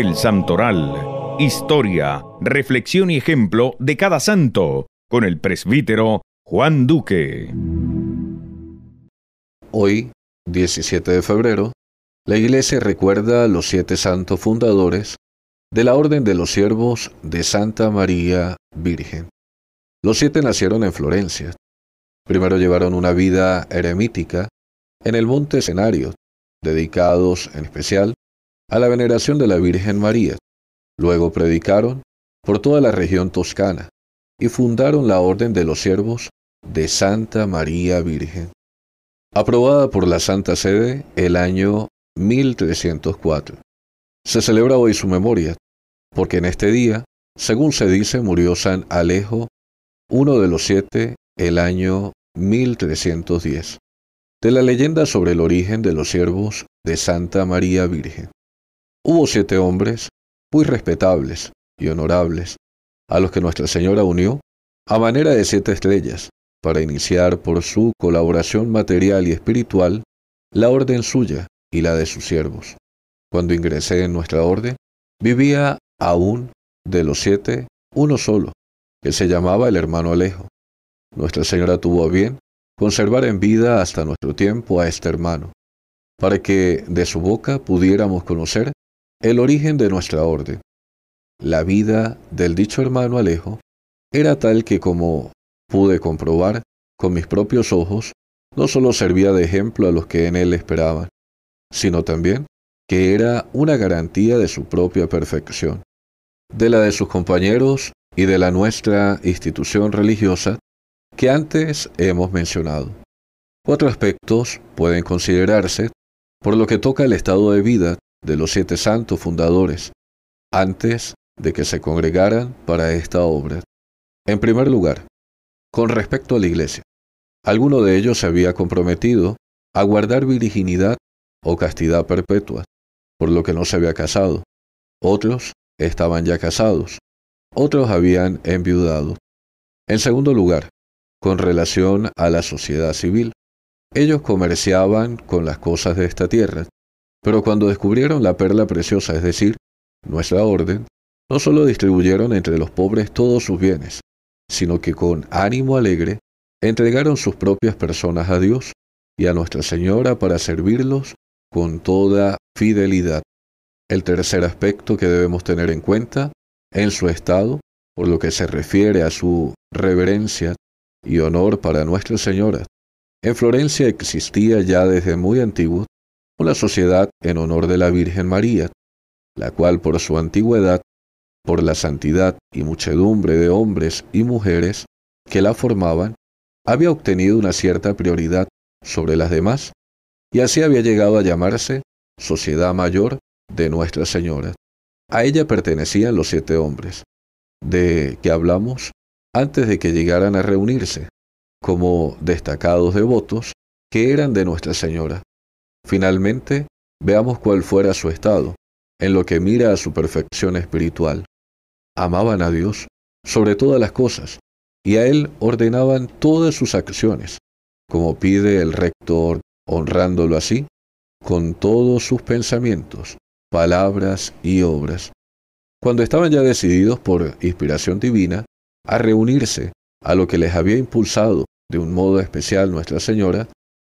El Santoral. Historia, reflexión y ejemplo de cada santo, con el presbítero Juan Duque. Hoy, 17 de febrero, la Iglesia recuerda a los siete santos fundadores de la Orden de los Siervos de Santa María Virgen. Los siete nacieron en Florencia. Primero llevaron una vida eremítica en el monte escenario, dedicados en especial a la veneración de la Virgen María. Luego predicaron por toda la región toscana y fundaron la Orden de los Siervos de Santa María Virgen, aprobada por la Santa Sede el año 1304. Se celebra hoy su memoria, porque en este día, según se dice, murió San Alejo, uno de los siete, el año 1310, de la leyenda sobre el origen de los siervos de Santa María Virgen. Hubo siete hombres, muy respetables y honorables, a los que Nuestra Señora unió a manera de siete estrellas, para iniciar por su colaboración material y espiritual la orden suya y la de sus siervos. Cuando ingresé en nuestra orden, vivía aún de los siete uno solo, que se llamaba el hermano Alejo. Nuestra Señora tuvo a bien conservar en vida hasta nuestro tiempo a este hermano, para que de su boca pudiéramos conocer el origen de nuestra orden. La vida del dicho hermano Alejo era tal que como pude comprobar con mis propios ojos, no solo servía de ejemplo a los que en él esperaban, sino también que era una garantía de su propia perfección, de la de sus compañeros y de la nuestra institución religiosa que antes hemos mencionado. Cuatro aspectos pueden considerarse por lo que toca el estado de vida de los siete santos fundadores, antes de que se congregaran para esta obra. En primer lugar, con respecto a la Iglesia, alguno de ellos se había comprometido a guardar virginidad o castidad perpetua, por lo que no se había casado. Otros estaban ya casados, otros habían enviudado. En segundo lugar, con relación a la sociedad civil, ellos comerciaban con las cosas de esta tierra, pero cuando descubrieron la perla preciosa, es decir, nuestra orden, no solo distribuyeron entre los pobres todos sus bienes, sino que con ánimo alegre entregaron sus propias personas a Dios y a Nuestra Señora para servirlos con toda fidelidad. El tercer aspecto que debemos tener en cuenta en su estado, por lo que se refiere a su reverencia y honor para Nuestra Señora. En Florencia existía ya desde muy antiguo la Sociedad en honor de la Virgen María, la cual por su antigüedad, por la santidad y muchedumbre de hombres y mujeres que la formaban, había obtenido una cierta prioridad sobre las demás, y así había llegado a llamarse Sociedad Mayor de Nuestra Señora. A ella pertenecían los siete hombres, de que hablamos antes de que llegaran a reunirse, como destacados devotos que eran de Nuestra Señora. Finalmente, veamos cuál fuera su estado, en lo que mira a su perfección espiritual. Amaban a Dios sobre todas las cosas, y a Él ordenaban todas sus acciones, como pide el rector, honrándolo así, con todos sus pensamientos, palabras y obras. Cuando estaban ya decididos por inspiración divina a reunirse a lo que les había impulsado de un modo especial Nuestra Señora,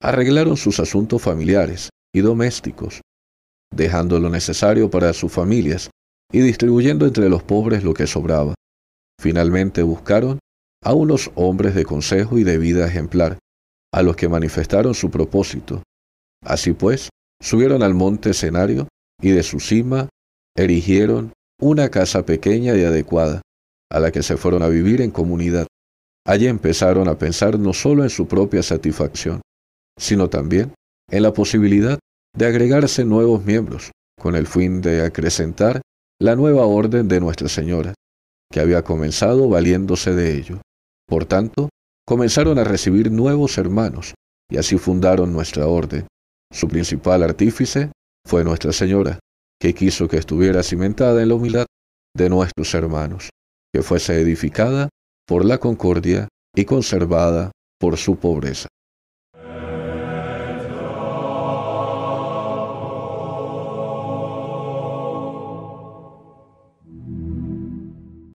arreglaron sus asuntos familiares y domésticos, dejando lo necesario para sus familias y distribuyendo entre los pobres lo que sobraba. Finalmente buscaron a unos hombres de consejo y de vida ejemplar, a los que manifestaron su propósito. Así pues, subieron al monte escenario y de su cima erigieron una casa pequeña y adecuada, a la que se fueron a vivir en comunidad. Allí empezaron a pensar no solo en su propia satisfacción, sino también en la posibilidad de agregarse nuevos miembros, con el fin de acrecentar la nueva orden de Nuestra Señora, que había comenzado valiéndose de ello. Por tanto, comenzaron a recibir nuevos hermanos, y así fundaron nuestra orden. Su principal artífice fue Nuestra Señora, que quiso que estuviera cimentada en la humildad de nuestros hermanos, que fuese edificada por la concordia y conservada por su pobreza.